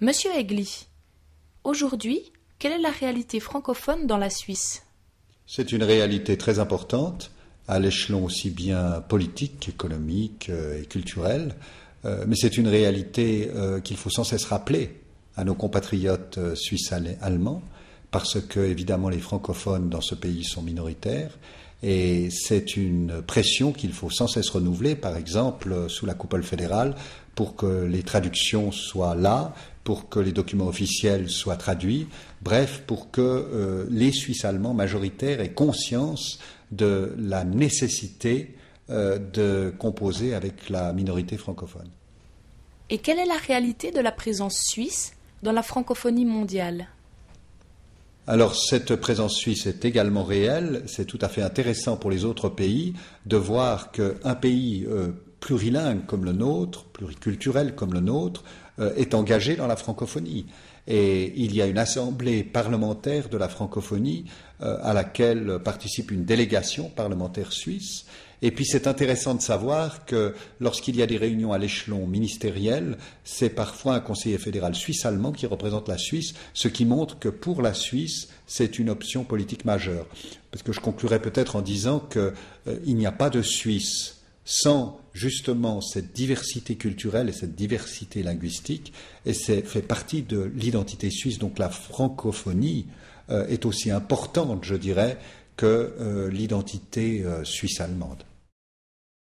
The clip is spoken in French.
Monsieur Aigli, aujourd'hui, quelle est la réalité francophone dans la Suisse C'est une réalité très importante, à l'échelon aussi bien politique, économique euh, et culturel, euh, mais c'est une réalité euh, qu'il faut sans cesse rappeler à nos compatriotes suisses allemands, parce que évidemment les francophones dans ce pays sont minoritaires, et c'est une pression qu'il faut sans cesse renouveler, par exemple euh, sous la coupole fédérale, pour que les traductions soient là, pour que les documents officiels soient traduits, bref, pour que euh, les Suisses allemands majoritaires aient conscience de la nécessité euh, de composer avec la minorité francophone. Et quelle est la réalité de la présence suisse dans la francophonie mondiale alors cette présence suisse est également réelle, c'est tout à fait intéressant pour les autres pays de voir qu'un pays euh, plurilingue comme le nôtre, pluriculturel comme le nôtre, euh, est engagé dans la francophonie. Et il y a une assemblée parlementaire de la francophonie euh, à laquelle participe une délégation parlementaire suisse. Et puis c'est intéressant de savoir que lorsqu'il y a des réunions à l'échelon ministériel, c'est parfois un conseiller fédéral suisse-allemand qui représente la Suisse, ce qui montre que pour la Suisse, c'est une option politique majeure. Parce que je conclurai peut-être en disant qu'il euh, n'y a pas de Suisse sans justement cette diversité culturelle et cette diversité linguistique, et c'est fait partie de l'identité suisse. Donc la francophonie euh, est aussi importante, je dirais, que euh, l'identité euh, suisse-allemande.